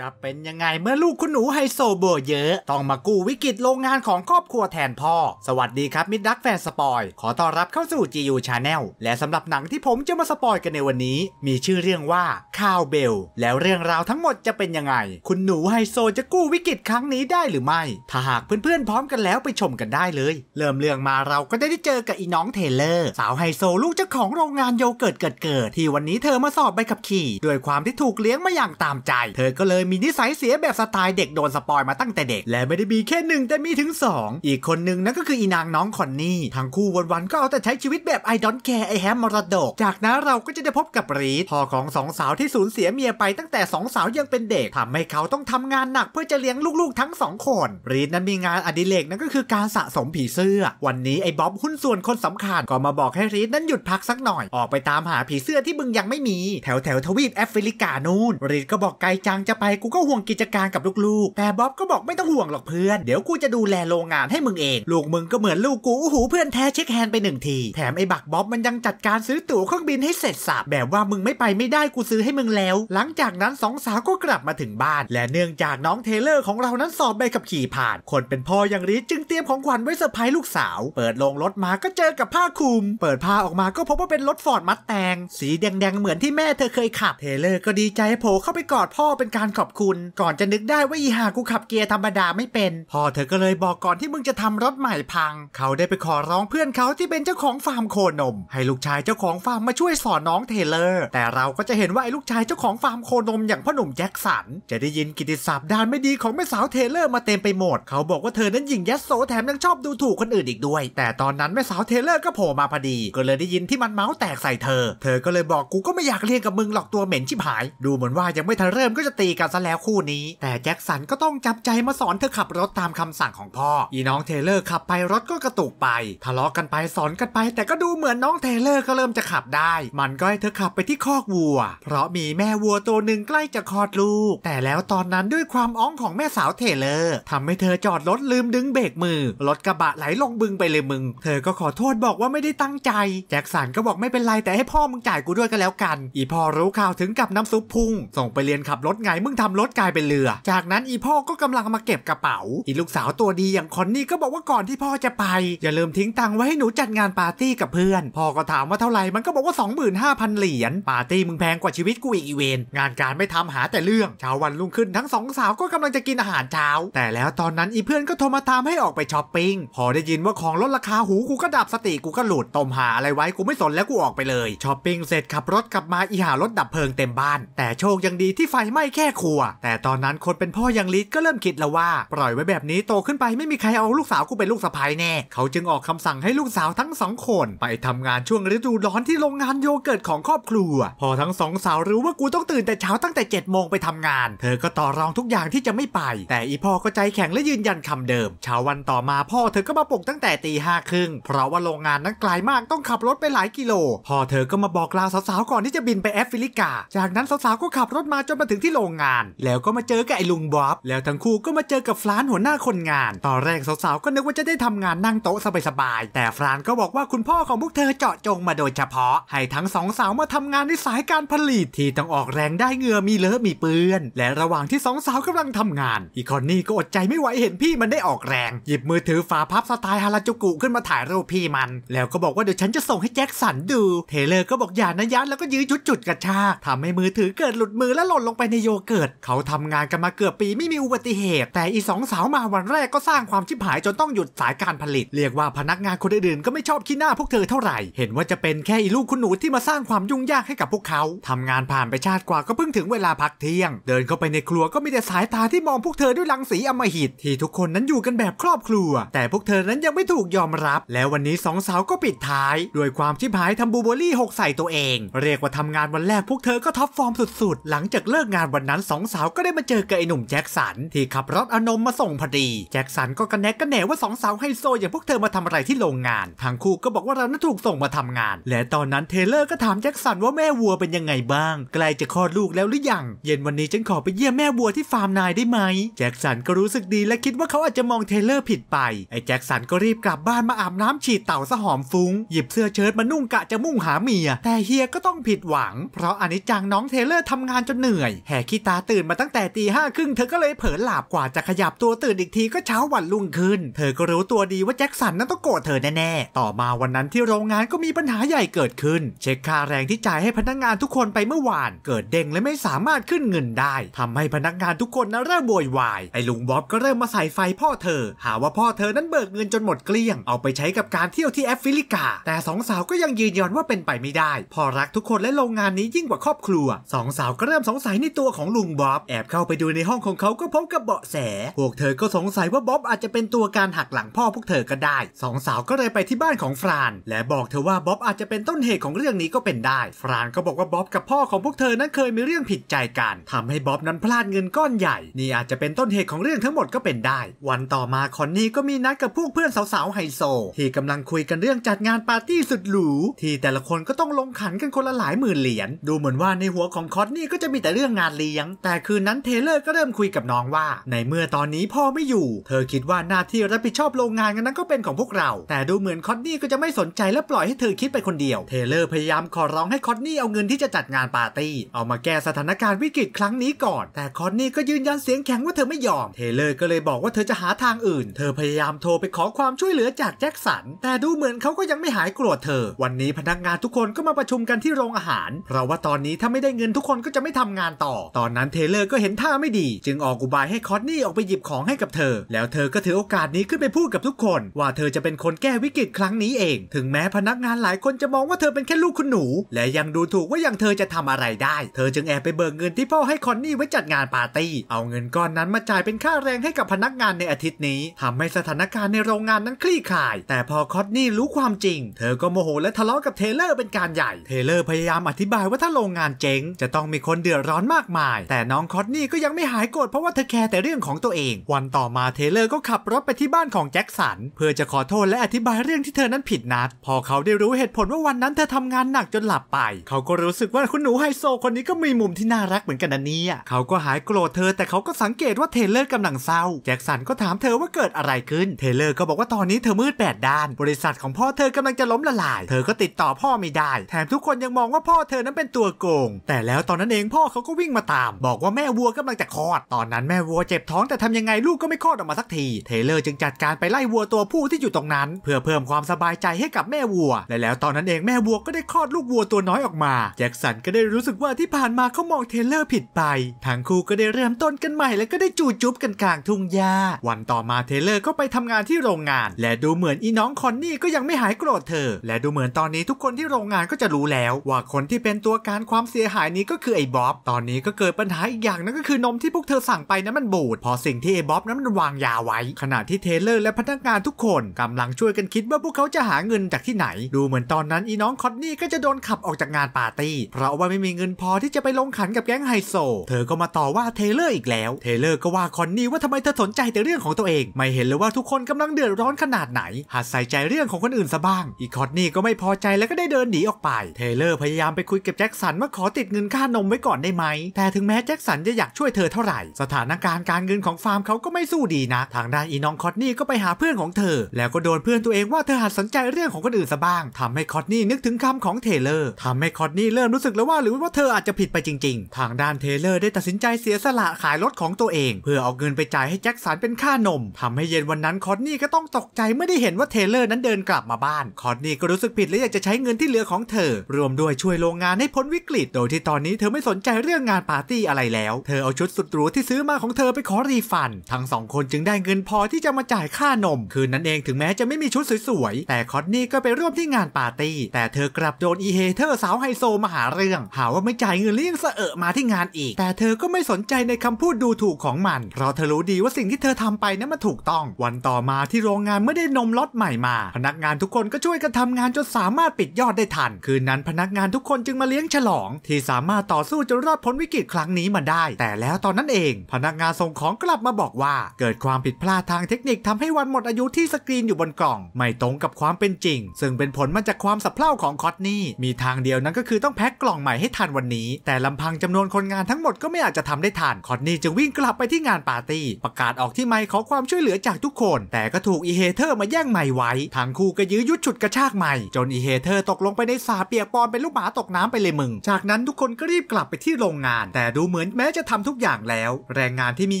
จะเป็นยังไงเมื่อลูกคุณหนูไฮโซโบเยอะ ต้องมากู้วิกฤตโรงงานของครอบครัวแทนพ่อ สวัสดีครับ มิดดักแฟนสปอย ขอต้อนรับเข้าสู่ GU Channel และสำหรับหนังที่ผมจะมาสปอยกันในวันนี้ มีชื่อเรื่องว่าข้าวเบลแล้วเรื่องราวทั้งหมดจะเป็นยังไง คุณหนูไฮโซจะกู้วิกฤตครั้งนี้ได้หรือไม่ ถ้าหากเพื่อนๆพร้อมกันแล้วไปชมกันได้เลย เริ่มเรื่องมาเราก็ได้ได้เจอกับอีน้องเทเลอร์สาวไฮโซลูกเจ้าของโรงงานโยเกิร์ตเกิดเกิดที่วันนี้เธอมาสอบใบขับขี่ ด้วยความที่ถูกเลี้ยงมาอย่างตามใจเธอก็เลยยมีนิสัยเสียแบบสไตล์เด็กโดนสปอยมาตั้งแต่เด็ก และไม่ได้มีแค่หนึ่งแต่มีถึง 2 อีกคนหนึ่งนั่นก็คืออีนางน้องคอนนี่ทั้งคู่วันๆก็เอาแต่ใช้ชีวิตแบบไอดอนแคร์ไอแฮมมรดก จากนั้นเราก็จะได้พบกับรีดพ่อของสองสาวที่สูญเสียเมียไปตั้งแต่สองสาวยังเป็นเด็กทำให้เขาต้องทำงานหนัก เพื่อจะเลี้ยงลูกๆ ทั้งสองคนรีดนั้นมีงานอดิเรกนั่นก็คือการสะสมผีเสื้อ วันนี้ไอ้บ๊อบหุ้นส่วนคนสำคัญก็มาบอกให้รีดนั้นหยุดพักสักหน่อยออกไปตามหาผีเสื้อที่มึงยังไม่มีแถวแถวทวีปแอฟริกานูน่น รีดก็บอกไกจังจะไปกูก็ห่วงกิจการกับลูกๆ แต่บ๊อบก็บอกไม่ต้องห่วงหรอกเพื่อน เดี๋ยวกูจะดูแลโรงงานให้มึงเอง ลูกมึงก็เหมือนลูกกูโอ้โหเพื่อนแท้เช็คแฮนด์ไปหนึ่งที แถมไอ้บักบ๊อบมันยังจัดการซื้อตั๋วเครื่องบินให้เสร็จสับแบบว่ามึงไม่ไปไม่ได้กูซื้อให้มึงแล้ว หลังจากนั้นสองสาวก็กลับมาถึงบ้าน และเนื่องจากน้องเทเลอร์ของเรานั้นสอบใบขับขี่ผ่าน คนเป็นพ่ออยังรีจึงเตรียมของขวัญไว้เซอร์ไพรส์ลูกสาว เปิดลงรถมาก็เจอกับผ้าคลุม เปิดผ้าออกมาก็พบว่าเป็นรถฟอร์ดมัดแตงสีแดงๆเหมือนที่แม่เธอเคยขับเทเลอร์ก็ดีใจโผล่เข้าไปกอดพ่อเป็นการขอบคุณก่อนจะนึกได้ว่าอีหา กูขับเกียร์ธรรมดาไม่เป็น พ่อเธอก็เลยบอกก่อนที่มึงจะทำรถใหม่พัง เขาได้ไปขอร้องเพื่อนเขาที่เป็นเจ้าของฟาร์มโคนม ให้ลูกชายเจ้าของฟาร์มมาช่วยสอนน้องเทเลอร์ แต่เราก็จะเห็นว่าไอ้ลูกชายเจ้าของฟาร์มโคนมอย่างพ่อหนุ่มแจ็คสัน จะได้ยินกิติศัพท์ด้านไม่ดีของแม่สาวเทเลอร์มาเต็มไปหมดเขาบอกว่าเธอนั้นหยิ่งยัดโซแถมยังชอบดูถูกคนอื่นอีกด้วย แต่ตอนนั้นแม่สาวเทเลอร์ก็โผล่มาพอดี ก็เลยได้ยินที่มันเมาส์แตกใส่เธอ เธอก็เลยบอกกูก็ไม่อยากเรียนกับมึงหรอกตัวเหม็นชิบหายดูเหมือนว่ายังไม่ทันเริ่มก็จะตีกันซะแล้วคู่นี้ แต่แจ็คสันก็ต้องจับใจมาสอนเธอขับรถตามคำสั่งของพ่ออีน้องเทเลอร์ขับไปรถก็กระตุกไปทะเลาะกันไปสอนกันไปแต่ก็ดูเหมือนน้องเทเลอร์ก็เริ่มจะขับได้มันก็ให้เธอขับไปที่คอกวัว เพราะมีแม่วัวตัวหนึ่งใกล้จะคลอดลูกแต่แล้วตอนนั้นด้วยความอ้องของแม่สาวเทเลอร์ทำให้เธอจอดรถลืมดึงเบรกมือรถกระบะไหลลงบึงไปเลยมึง เธอก็ขอโทษบอกว่าไม่ได้ตั้งใจแจ็คสันก็บอกไม่เป็นไรแต่ให้พ่อมึงจ่ายกูด้วยก็แล้วกัน อีพ่อรู้ข่าวถึงกับน้ำซุปพุ่งส่งไปเรียนขับรถไงมึงททำรถกลายเป็นเรือ จากนั้นอีพ่อก็กำลังมาเก็บกระเป๋า อีลูกสาวตัวดีอย่างคอนนี่ก็บอกว่าก่อนที่พ่อจะไปอย่าลืมทิ้งตังไว้ให้หนูจัดงานปาร์ตี้กับเพื่อน พ่อก็ถามว่าเท่าไหร่มันก็บอกว่า25,000 เหรียญปาร์ตี้มึงแพงกว่าชีวิตกูอีกอีเวนงานการไม่ทำหาแต่เรื่องเช้าวันรุ่งขึ้นทั้งสองสาวก็กำลังจะกินอาหารเช้า แต่แล้วตอนนั้นอีเพื่อนก็โทรมาตามให้ออกไปช้อปปิ้งพอได้ยินว่าของลดราคาหูกูก็ดับสติกูก็หลุดต้มหาอะไรไว้กูไม่สนแล้วกูออกไปเลยช้อปปิ้งเสร็จขับรถกลับมาอีหารถดับเพลิงเต็มบ้านแต่โชคยังดีที่ไฟไหม้แค่ขูวแต่ตอนนั้นคนเป็นพ่อยังลีดก็เริ่มคิดแล้วว่า ปล่อยไว้แบบนี้โตขึ้นไปไม่มีใครเอาลูกสาวกูเป็นลูกสะใภ้แน่เขาจึงออกคำสั่งให้ลูกสาวทั้งสองคน ไปทำงานช่วงฤดูร้อนที่โรงงานโยเกิร์ตของครอบครัวพอทั้งสองสาวรู้ว่ากูต้องตื่นแต่เช้าตั้งแต่7จ็ดโมงไปทำงานเธอก็ต่อรองทุกอย่างที่จะไม่ไปแต่อีพ่อก็ใจแข็งและยืนยันคำเดิม เช้าวันต่อมาพ่อเธอก็มาปลุกตั้งแต่ตีห้าครึ่งเพราะว่าโรงงานนั้นไกลมากต้องขับรถไปหลายกิโลพ่อเธอก็มาบอกลาสาวๆก่อนที่จะบินไปแอฟริกาจากนั้นสาวๆก็ขับรถมาจนมาถึงที่โรงงานแล้วก็มาเจอกับไอ้ลุงบ๊อบ แล้วทั้งคู่ก็มาเจอกับฟรานหัวหน้าคนงาน ตอนแรกสาวๆ ก็นึกว่าจะได้ทำงานนั่งโต๊ะสบายๆ แต่ฟรานก็บอกว่าคุณพ่อของพวกเธอเจาะจงมาโดยเฉพาะ ให้ทั้งสองสาวมาทำงานในสายการผลิตที่ต้องออกแรงได้เงือมีเลอะมีเปื้อน และระหว่างที่สองสาวกำลังทำงาน อีคอนนี่ก็อดใจไม่ไหวเห็นพี่มันได้ออกแรง หยิบมือถือฝาพับสไตล์ฮาราจูกุขึ้นมาถ่ายรูปพี่มัน แล้วก็บอกว่าเดี๋ยวฉันจะส่งให้แจ็คสันดูเทเลอร์ก็บอกอย่านะยัดแล้วก็ยื้อจุดจุดกระชากทำให้มือถือเกิดหลุดมือและหล่นลงไปในโยเกิร์ดเขาทำงานกันมาเกือบปีไม่มีอุบัติเหตุ แต่อีสองสาวมาวันแรกก็สร้างความชิบหายจนต้องหยุดสายการผลิต เรียกว่าพนักงานคนอื่นๆก็ไม่ชอบขี้หน้าพวกเธอเท่าไหร่ เห็นว่าจะเป็นแค่อีลูกคุณหนูที่มาสร้างความยุ่งยากให้กับพวกเขา ทำงานผ่านไปชาติกว่าก็เพิ่งถึงเวลาพักเที่ยง เดินเข้าไปในครัวก็มีแต่สายตาที่มองพวกเธอด้วยรังสีอมหิตที่ทุกคนนั้นอยู่กันแบบครอบครัว แต่พวกเธอนั้นยังไม่ถูกยอมรับ แล้ววันนี้สองสาวก็ปิดท้ายด้วยความชิบหายทำบูเบอรี่หกใส่ตัวเอง เรียกว่าทำงานวันแรกพวกเธอก็ท็อปฟอร์มสุด ๆ หลังจากเลิกงานวันนั้นสองสาวก็ได้มาเจอกับไอ้หนุ่มแจ็คสันที่ขับรถอนมมาส่งพอดีแจ็คสันก็กระแนกกระแหนว่าสองสาวไฮโซอย่างพวกเธอมาทำอะไรที่โรงงานทางคู่ก็บอกว่าเรานถูกส่งมาทำงาน และตอนนั้นเทเลอร์ก็ถามแจ็คสันว่าแม่วัวเป็นยังไงบ้างใกล้จะคลอดลูกแล้วหรือยังเย็นวันนี้ฉันขอไปเยี่ยมแม่วัวที่ฟาร์มนายได้ไหมแจ็คสันก็รู้สึกดีและคิดว่าเขาอาจจะมองเทเลอร์ผิดไปไอ้แจ็คสันก็รีบกลับบ้านมาอาบน้ำฉีดเต่าสะหอมฟุ้งหยิบเสื้อเชิ้ตมานุ่งกะจะมุ่งหาเมีย แต่เฮียก็ต้องผิดหวัง เพราะอันนี้จังน้องเทเลอร์ทางานจนเหนื่อยแห่ขี้ตาตื่นมาตั้งแต่ตีห้าครึ่งเธอก็เลยเผลอหลับกว่าจะขยับตัวตื่นอีกทีก็เช้าวันรุ่งขึ้น เธอก็รู้ตัวดีว่าแจ็คสันนั้นต้องโกรธเธอแน่ๆ ต่อมาวันนั้นที่โรงงานก็มีปัญหาใหญ่เกิดขึ้น เช็คค่าแรงที่จ่ายให้พนักงานทุกคนไปเมื่อวาน เกิดเด้งและไม่สามารถขึ้นเงินได้ ทำให้พนักงานทุกคนนั้นเริ่มโวยวายไอ้ลุงบ๊อบก็เริ่มมาใส่ไฟพ่อเธอ หาว่าพ่อเธอนั้นเบิกเงินจนหมดเกลี้ยงเอาไปใช้กับการเที่ยวที่แอฟริกา แต่สองสาวก็ยังยืนยันว่าเป็นไปไม่ได้พอรักทุกคนและโรงงานนี้ยิ่งกว่าครอบครัวสองสาวก็เริ่มสงสัยในตัวของลุงบ๊อบแอบเข้าไปดูในห้องของเขาก็พบกับเบาะแสพวกเธอ ก็สงสัยว่าบ๊อบอาจจะเป็นตัวการหักหลังพ่อพวกเธอก็ได้สองสาวก็เลยไปที่บ้านของฟราน และบอกเธอว่าบ๊อบอาจจะเป็นต้นเหตุของเรื่องนี้ก็เป็นได้ ฟรานก็บอกว่าบ๊อบกับพ่อของพวกเธอ นั้นเคยมีเรื่องผิดใจกันทำให้บ๊อบนั้นพลาดเงินก้อนใหญ่ นี่อาจจะเป็นต้นเหตุของเรื่องทั้งหมดก็เป็นได้ วันต่อมาคอนนี่ก็มีนัดกับพวกเพื่อนสาวๆไฮโซที่กำลังคุยกันเรื่องจัดงานปาร์ตี้สุดหรูที่แต่ละคนก็ต้องลงขันกันคนละหลายหมื่นเหรียญดูเหมือนว่าในหัวของคอนนี่ก็จะมีแต่เรื่องงานเลี้ยงแต่คืนนั้นเทเลอร์ก็เริ่มคุยกับน้องว่า ในเมื่อตอนนี้พ่อไม่อยู่ เธอคิดว่าหน้าที่รับผิดชอบโรงงานนั้นก็เป็นของพวกเรา แต่ดูเหมือนคอนนี่ก็จะไม่สนใจและปล่อยให้เธอคิดไปคนเดียวเทเลอร์พยายามขอร้องให้คอนนี่เอาเงินที่จะจัดงานปาร์ตี้เอามาแก้สถานการณ์วิกฤตครั้งนี้ก่อน แต่คอนนี่ก็ยืนยันเสียงแข็งว่าเธอไม่ยอมเทเลอร์ก็เลยบอกว่าเธอจะหาทางอื่นเธอพยายามโทรไปขอความช่วยเหลือจากแจ็คสันแต่ดูเหมือนเขาก็ยังไม่หายโกรธเธอ วันนี้พนักงานทุกคนก็มาประชุมกันที่โรงอาหารเพราะว่าตอนนี้ถ้าไม่ได้เงินทุกคนก็จะไม่ทำงานต่อ ตอนนั้นเทเลอร์ก็เห็นท่าไม่ดีจึงออกอุบายให้คอตนี่ออกไปหยิบของให้กับเธอ แล้วเธอก็ถือโอกาสนี้ขึ้นไปพูดกับทุกคน ว่าเธอจะเป็นคนแก้วิกฤตครั้งนี้เอง ถึงแม้พนักงานหลายคนจะมองว่าเธอเป็นแค่ลูกคุณหนู และยังดูถูกว่าอย่างเธอจะทำอะไรได้เธอจึงแอบไปเบิกเงินที่พ่อให้คอนนี่ไว้จัดงานปาร์ตี้ เอาเงินก้อนนั้นมาจ่ายเป็นค่าแรงให้กับพนักงานในอาทิตย์นี้ ทำให้สถานการณ์ในโรงงานนั้นคลี่คลาย แต่พอคอตนี่รู้ความจริง เธอก็โมโหและทะเลาะกับเทเลอร์เป็นการใหญ่ เทเลอร์พยายามอธิบายว่าถ้าโรงงานเจ๊งจะต้องมีคนเดือดร้อนมากมายแน้องคอตนี่ก็ยังไม่หายโกรธเพราะว่าเธอแคร์แต่เรื่องของตัวเอง วันต่อมาเทเลอร์ก็ขับรถไปที่บ้านของแจ็คสันเพื่อจะขอโทษและอธิบายเรื่องที่เธอนั้นผิดนัดพอเขาได้รู้เหตุผลว่าวันนั้นเธอทำงานหนักจนหลับไป เขาก็รู้สึกว่าคุณหนูไฮโซคนนี้ก็มีมุมที่น่ารักเหมือนกันนะเนี่ยเขาก็หายโกรธเธอ แต่เขาก็สังเกตว่าเทเลอร์กำลังเศร้าแจ็คสันก็ถามเธอว่าเกิดอะไรขึ้นเทเลอร์ก็บอกว่าตอนนี้เธอมืดแปดด้าน บริษัทของพ่อเธอกำลังจะล้มละลาย เธอก็ติดต่อพ่อไม่ได้ แถมทุกคนยังมองว่าพ่อเธอนั้นเป็นตัวโกง แต่แล้วตอนนั้นเองพ่อเขาก็วิ่งมาตามบบอกว่าแม่วัวกำลังจะคลอด ตอนนั้นแม่วัวเจ็บท้องแต่ทำยังไงลูกก็ไม่คลอดออกมาสักที เทเลอร์จึงจัดการไปไล่วัวตัวผู้ที่อยู่ตรงนั้นเพื่อเพิ่มความสบายใจให้กับแม่วัว และแล้วตอนนั้นเองแม่วัวก็ได้คลอดลูกวัวตัวน้อยออกมาแจ็คสันก็ได้รู้สึกว่าที่ผ่านมาเขามองเทเลอร์ผิดไป ทั้งคู่ก็ได้เริ่มต้นกันใหม่ และก็ได้จูจุ๊บกันกลางทุ่งหญ้า วันต่อมาเทเลอร์ก็ไปทำงานที่โรงงานและดูเหมือนอีน้องคอนนี่ก็ยังไม่หายโกรธเธอ และดูเหมือนตอนนี้ทุกคนที่โรงงานก็จะรู้แล้ว ว่าคนที่เป็นตัวการความเสียหายนี้ก็คือไอ้บ๊อบ ตอนนี้ก็เกิดปัญหาาอีกอย่างนั่นก็คือนมที่พวกเธอสั่งไปนั้นมันบูดพอสิ่งที่เอบ๊อบนั้นมันวางยาไว้ ขณะที่เทเลอร์และพนักงานทุกคนกำลังช่วยกันคิดว่าพวกเขาจะหาเงินจากที่ไหน ดูเหมือนตอนนั้นอีน้องคอตนี่ก็จะโดนขับออกจากงานปาร์ตี้เพราะว่าไม่มีเงินพอที่จะไปลงขันกับแก๊งไฮโซ เธอก็มาต่อว่าเทเลอร์อีกแล้วเทเลอร์ก็ว่าคอนนี่ว่าทำไมเธอสนใจแต่เรื่องของตัวเอง ไม่เห็นเลยว่าทุกคนกำลังเดือดร้อนขนาดไหนหัดใส่ใจเรื่องของคนอื่นซะบ้าง อีคอตนี่ก็ไม่พอใจแล้วก็ได้เดินหนีออกไปเทเลอร์พยายามไปคุยกับแจ็คสันว่าขอติดเงินค่านมไว้ก่อนได้ไหมแต่ถึงแม้แจ็คสันจะอยากช่วยเธอเท่าไหร่สถานการณ์การเงินของฟาร์มเขาก็ไม่สู้ดีนะ ทางด้านอีน้องคอตนี่ก็ไปหาเพื่อนของเธอ แล้วก็โดนเพื่อนตัวเองว่าเธอหัดสนใจเรื่องของคนอื่นซะบ้าง ทำให้คอตนี่นึกถึงคำของเทเลอร์ทำให้คอตนี่เริ่มรู้สึกแล้วว่าหรือว่าเธออาจจะผิดไปจริงๆ ทางด้านเทเลอร์ได้ตัดสินใจเสียสละขายรถของตัวเอง เพื่อเอาเงินไปจ่ายให้แจ็คสันเป็นค่านมทำให้เย็นวันนั้นคอตนี่ก็ต้องตกใจเมื่อได้เห็นว่าเทเลอร์นั้นเดินกลับมาบ้านคอตนี่ก็รู้สึกผิดและอยากจะใช้เงินที่เหลือของเธอ รวมด้วยช่วยโรงงานให้พ้นวิกฤต โดยที่ตอนนี้เธอไม่สนใจเรื่องงานปาร์ตี้อะไรแล้วเธอเอาชุดสุดหรูที่ซื้อมาของเธอไปขอรีฟัน ทั้งสองคนจึงได้เงินพอที่จะมาจ่ายค่านม คืนนั้นเองถึงแม้จะไม่มีชุดสวยๆ แต่คอตนี่ก็ไปร่วมที่งานปาร์ตี้ แต่เธอกลับโดนอีเฮเธอร์สาวไฮโซมาหาเรื่อง หาว่าไม่จ่ายเงินเลี้ยงเสเอมาที่งานอีก แต่เธอก็ไม่สนใจในคำพูดดูถูกของมัน เพราะเธอรู้ดีว่าสิ่งที่เธอทำไปนั้นมันถูกต้อง วันต่อมาที่โรงงานไม่ได้นมล็อตใหม่มา พนักงานทุกคนก็ช่วยกันทำงานจนสามารถปิดยอดได้ทัน คืนนั้นพนักงานทุกคนจึงมาเลี้ยงฉลองที่สามารถต่อสู้จนรอดพ้นวิกฤตครั้งนี้ี้มาได้ แต่แล้วตอนนั้นเองพนักงานส่งของกลับมาบอกว่า เกิดความผิดพลาดทางเทคนิคทำให้วันหมดอายุที่สกรีนอยู่บนกล่องไม่ตรงกับความเป็นจริง ซึ่งเป็นผลมาจากความสับเพร่าของคอตนี่ มีทางเดียวนั้นก็คือต้องแพ็คกล่องใหม่ให้ทันวันนี้ แต่ลำพังจำนวนคนงานทั้งหมดก็ไม่อาจจะทำได้ทันคอตนี่จึงวิ่งกลับไปที่งานปาร์ตี้ประกาศออกที่ไมค์ขอความช่วยเหลือจากทุกคนแต่ก็ถูกอีเฮเทอร์มาแย่งไมค์ไว้ทางคู่ก็ยื้อยุดฉุดกระชากไมค์จนอีเฮเทอร์ตกลงไปในสาเปียกปอนเป็นลูกหมาตกน้ำไปเลยมึงจากนั้นทุกคนก็รีบกลับไปที่โรงงาน แต่ดูเหมือนแม้จะทำทุกอย่างแล้ว แรงงานที่มี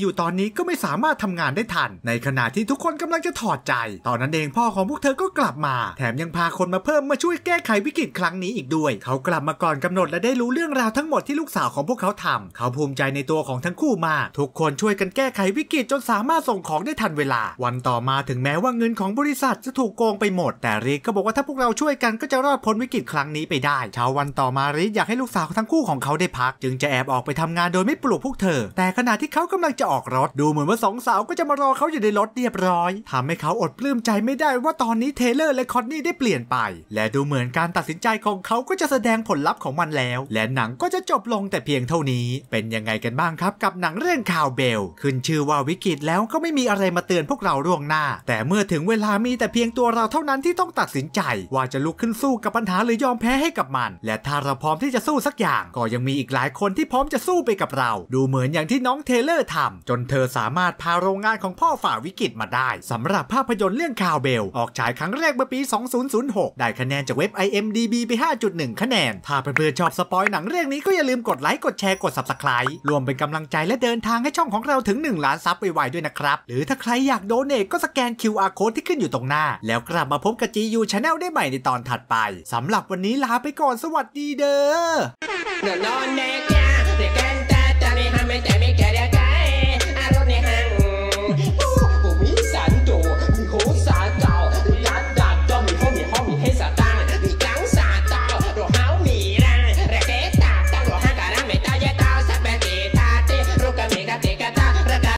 อยู่ตอนนี้ก็ไม่สามารถทำงานได้ทัน ในขณะที่ทุกคนกำลังจะถอดใจ ตอนนั้นเองพ่อของพวกเธอก็กลับมา แถมยังพาคนมาเพิ่มมาช่วยแก้ไขวิกฤตครั้งนี้อีกด้วย เขากลับมาก่อนกำหนดและได้รู้เรื่องราวทั้งหมดที่ลูกสาวของพวกเขาทำเขาภูมิใจในตัวของทั้งคู่มากทุกคนช่วยกันแก้ไขวิกฤตจนสามารถส่งของได้ทันเวลา วันต่อมาถึงแม้ว่าเงินของบริษัทจะถูกโกงไปหมดแต่ริกก็บอกว่าถ้าพวกเราช่วยกันก็จะรอดพ้นวิกฤตครั้งนี้ไปได้เช้าวันต่อมาริกอยากให้ลูกสาวทั้งคู่ของเขาได้พัก จึงจะแอบออกไปทำงานงาโดยไม่ปลุกพวกเธอ แต่ขณะที่เขากำลังจะออกรถ ดูเหมือนว่าสองสาว ก็จะมารอเขาอยู่ในรถเรียบร้อยทำให้เขาอดปลื้มใจไม่ได้ว่าตอนนี้เทเลอร์และคอนนี่ได้เปลี่ยนไป และดูเหมือนการตัดสินใจของเขาก็จะแสดงผลลัพธ์ของมันแล้ว และหนังก็จะจบลงแต่เพียงเท่านี้ เป็นยังไงกันบ้างครับ กับหนังเรื่องข่าวเบล ขึ้นชื่อว่าวิกฤตแล้วก็ไม่มีอะไรมาเตือนพวกเราล่วงหน้า แต่เมื่อถึงเวลา มีแต่เพียงตัวเราเท่านั้นที่ต้องตัดสินใจว่าจะลุกขึ้นสู้กับปัญหาหรือยอมแพ้ให้กับมัน และถ้าเราพร้อมที่จะสู้สักอย่างก็ยังมีอีกหลายคนที่พร้อมจะสู้เปไปกับเราดูเหมือนอย่างที่น้องเทเลอร์ทำจนเธอสามารถพาโรงงานของพ่อฝ่าวิกฤตมาได้สำหรับภาพยนตร์เรื่องคาวเบล ออกฉายครั้งแรกเมื่อปี 2006 ได้คะแนนจากเว็บ IMDB ไป 5.1 คะแนน ถ้าเพื่อนๆชอบสปอยหนังเรื่องนี้ก็อย่าลืมกดไลค์กดแชร์กด Subscribe รวมเป็นกำลังใจและเดินทางให้ช่องของเราถึง 1 ล้านซับไวๆด้วยนะครับหรือถ้าใครอยากโดเนทก็สแกน QR Code ที่ขึ้นอยู่ตรงหน้า แล้วกลับมาพบกับจียูชาแนลได้ใหม่ในตอนถัดไปสำหรับวันนี้ลาไปก่อนสวัสดีเด้อ l e t g me, let me get it.